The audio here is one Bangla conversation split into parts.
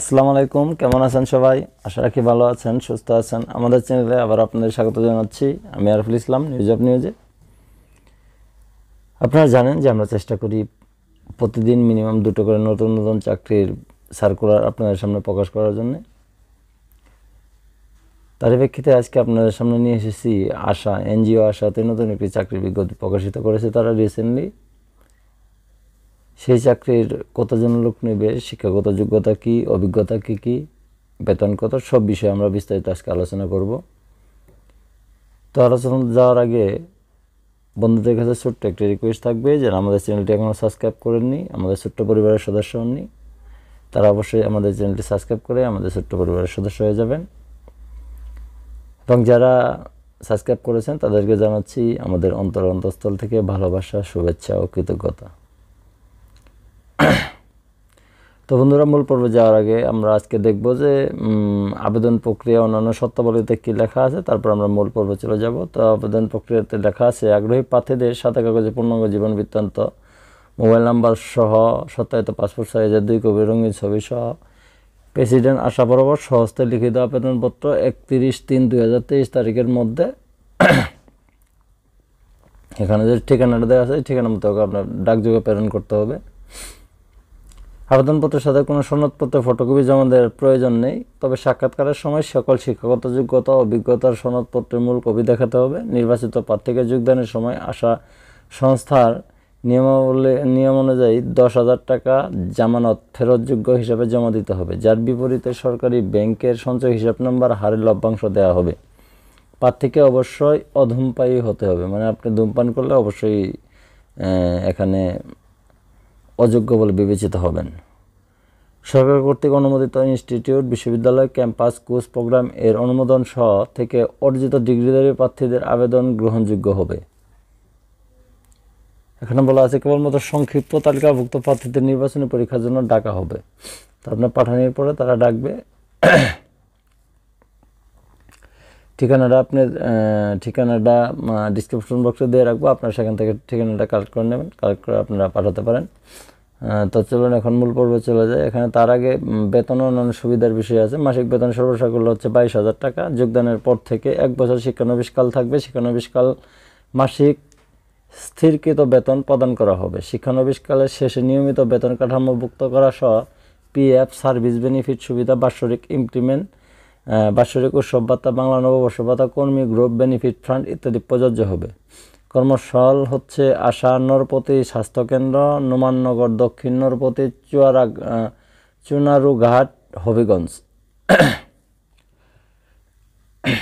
আসসালামু আলাইকুম কেমন আছেন সবাই আশা রাখি ভালো আছেন সুস্থ আছেন আমাদের চ্যানেলে আবার আপনাদের স্বাগত জানাচ্ছি আমি আরফুল ইসলাম নিউজ অফ নিউজে আপনারা জানেন যে আমরা চেষ্টা করি প্রতিদিন মিনিমাম দুটো করে নতুন নতুন চাকরির সার্কুলার আপনাদের সামনে প্রকাশ করার জন্য তার প্রেক্ষিতে আজকে আপনাদের সামনে নিয়ে এসেছি আশা এনজিও আশাতে নতুন একটি চাকরির বিজ্ঞপ্তি প্রকাশিত করেছে তারা রিসেন্টলি সেই চাকরির কতজন লোক নেবে শিক্ষাগত যোগ্যতা কি অভিজ্ঞতা কি কি বেতন কত সব বিষয়ে আমরা বিস্তারিত আজকে আলোচনা করব তো আলোচনা যাওয়ার আগে বন্ধুদের কাছে ছোট্ট একটি রিকোয়েস্ট থাকবে যারা আমাদের চ্যানেলটি এখনও সাবস্ক্রাইব করেননি আমাদের ছোট্ট পরিবারের সদস্য হননি তারা অবশ্যই আমাদের চ্যানেলটি সাবস্ক্রাইব করে আমাদের ছোট্ট পরিবারের সদস্য হয়ে যাবেন এবং যারা সাবস্ক্রাইব করেছেন তাদেরকে জানাচ্ছি আমাদের অন্তর অন্তস্থল থেকে ভালোবাসা শুভেচ্ছা ও কৃতজ্ঞতা তো বন্ধুরা মূল পর্বে যাওয়ার আগে আমরা আজকে দেখব যে আবেদন প্রক্রিয়া অন্যান্য শর্তাবলীতে কী লেখা আছে তারপর আমরা মূল পর্বে চলে যাব তো আবেদন প্রক্রিয়াতে লেখা আছে আগ্রহী প্রার্থীদের সাদা কাগজে পূর্ণাঙ্গ জীবন বৃত্তান্ত মোবাইল নাম্বার সহ সত্যায়িত পাসপোর্ট সাইজের দুই কবি রঙিন ছবি সহ প্রেসিডেন্ট আশা বরাবর সহস্তে লিখিত আবেদনপত্র একত্রিশ তিন দুই হাজার তেইশ তারিখের মধ্যে এখানে যে ঠিকানাটা দেওয়া আছে ঠিকানা মতো আপনার ডাকযোগে প্রেরণ করতে হবে আবেদনপত্রের সাথে কোনো সনদপত্র ফটোকপি জমা দেওয়ার প্রয়োজন নেই তবে সাক্ষাৎকারের সময় সকল শিক্ষাগত যোগ্যতা অভিজ্ঞতার সনদপত্রের মূল কপি দেখাতে হবে নির্বাচিত প্রার্থীকে যোগদানের সময় আসা সংস্থার নিয়মাবলী নিয়ম অনুযায়ী দশ হাজার টাকা জামানত ফেরতযোগ্য হিসাবে জমা দিতে হবে যার বিপরীতে সরকারি ব্যাংকের সঞ্চয় হিসাব নম্বর হারের লভ্যাংশ দেওয়া হবে প্রার্থীকে অবশ্যই অধূমপায়ী হতে হবে মানে আপনি ধূমপান করলে অবশ্যই এখানে অযোগ্য বলে বিবেচিত হবেন সরকার কর্তৃক অনুমোদিত ইনস্টিটিউট বিশ্ববিদ্যালয় ক্যাম্পাস কোর্স প্রোগ্রাম এর অনুমোদন সহ থেকে অর্জিত ডিগ্রিধারী প্রার্থীদের আবেদন গ্রহণযোগ্য হবে এখানে বলা আছে কেবলমাত্র সংক্ষিপ্ত তালিকাভুক্ত প্রার্থীদের নির্বাচনী পরীক্ষার জন্য ডাকা হবে তা আপনার পাঠানোর পরে তারা ডাকবে ঠিকানাটা আপনি ঠিকানাটা ডিসক্রিপশন বক্সে দিয়ে রাখবো আপনার সেখান থেকে ঠিকানাটা কালেক্ট করে নেবেন কালেক্ট করে আপনারা পাঠাতে পারেন তো চলুন এখন মূল পর্বে চলে যায় এখানে তার আগে বেতন অন্যান্য সুবিধার বিষয় আছে মাসিক বেতন সর্বসাকুল্য হচ্ছে বাইশ হাজার টাকা যোগদানের পর থেকে এক বছর শিক্ষানবিষ্কাল থাকবে শিক্ষানবিষ্কাল মাসিক স্থিরকৃত বেতন প্রদান করা হবে শিক্ষানবিশকালের শেষে নিয়মিত বেতন কাঠামোভুক্ত করা সহ পিএফ সার্ভিস বেনিফিট সুবিধা বাৎসরিক ইমপ্লিমেন্ট বাৎসরিক উৎসব ভাতা বাংলা নববর্ষ ভাতা কর্মী গ্রুপ বেনিফিট ফান্ড ইত্যাদি প্রযোজ্য হবে কর্মস্থল হচ্ছে আশা নরপতি স্বাস্থ্যকেন্দ্র নোমাননগর দক্ষিণ নরপতি চুয়ারা চুনারুঘাট হবিগঞ্জ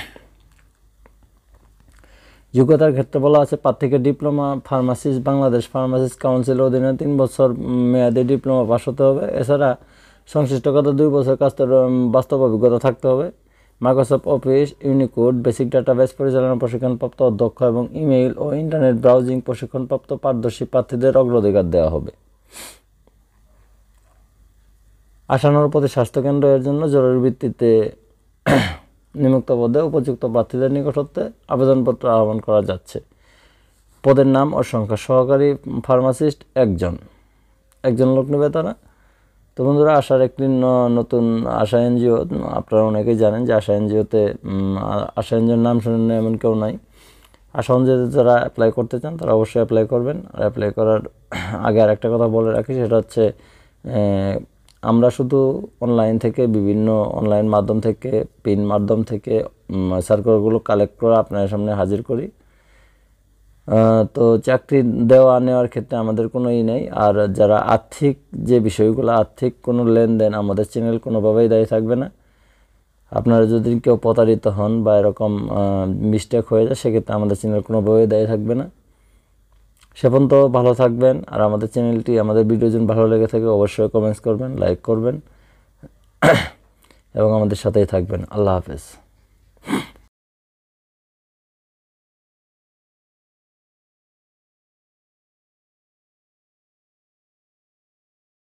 যোগ্যতার ক্ষেত্রে বলা আছে প্রার্থীকে ডিপ্লোমা ফার্মাসিস্ট বাংলাদেশ ফার্মাসিস্ট কাউন্সিলের অধীনে তিন বছর মেয়াদে ডিপ্লোমা পাস হতে হবে এছাড়া সংশ্লিষ্ট দুই বছর কাজের বাস্তব অভিজ্ঞতা থাকতে হবে Microsoft office Unicode basic database পরিচালনা প্রশিক্ষণপ্রাপ্ত অধ্যক্ষ এবং ইমেইল ও ইন্টারনেট ব্রাউজিং প্রশিক্ষণপ্রাপ্ত পারদর্শী প্রার্থীদের অগ্রাধিকার দেওয়া হবে আসানোর পথে স্বাস্থ্যকেন্দ্রের জন্য জরুরি ভিত্তিতে নিমুক্ত পদে উপযুক্ত প্রার্থীদের নিকটত্বে আবেদনপত্র আহ্বান করা যাচ্ছে পদের নাম ও সংখ্যা সহকারী ফার্মাসিস্ট একজন একজন লোক নেবে তারা তো বন্ধুরা আশার একটি নতুন আশা এনজিও আপনারা অনেকেই জানেন যে আশা এনজিওতে আশা এনজিওর নাম শুনেন এমন কেউ নাই আশা এনজিওতে যারা অ্যাপ্লাই করতে চান তারা অবশ্যই অ্যাপ্লাই করবেন আর অ্যাপ্লাই করার আগে আর একটা কথা বলে রাখি সেটা হচ্ছে আমরা শুধু অনলাইন থেকে বিভিন্ন অনলাইন মাধ্যম থেকে পিন মাধ্যম থেকে সার্কুলারগুলো কালেক্ট করে আপনার সামনে হাজির করি তো চাকরি দেওয়া নেওয়ার ক্ষেত্রে আমাদের কোনো ই নেই আর যারা আর্থিক যে বিষয়গুলো আর্থিক কোনো লেনদেন আমাদের চ্যানেল কোনোভাবেই দায়ী থাকবে না আপনারা যদি কেউ প্রতারিত হন বা এরকম মিস্টেক হয়ে যায় সেক্ষেত্রে আমাদের চ্যানেল কোনোভাবেই দায়ী থাকবে না সে পর্যন্ত ভালো থাকবেন আর আমাদের চ্যানেলটি আমাদের ভিডিও যদি ভালো লেগে থাকে অবশ্যই কমেন্টস করবেন লাইক করবেন এবং আমাদের সাথেই থাকবেন আল্লাহ হাফেজ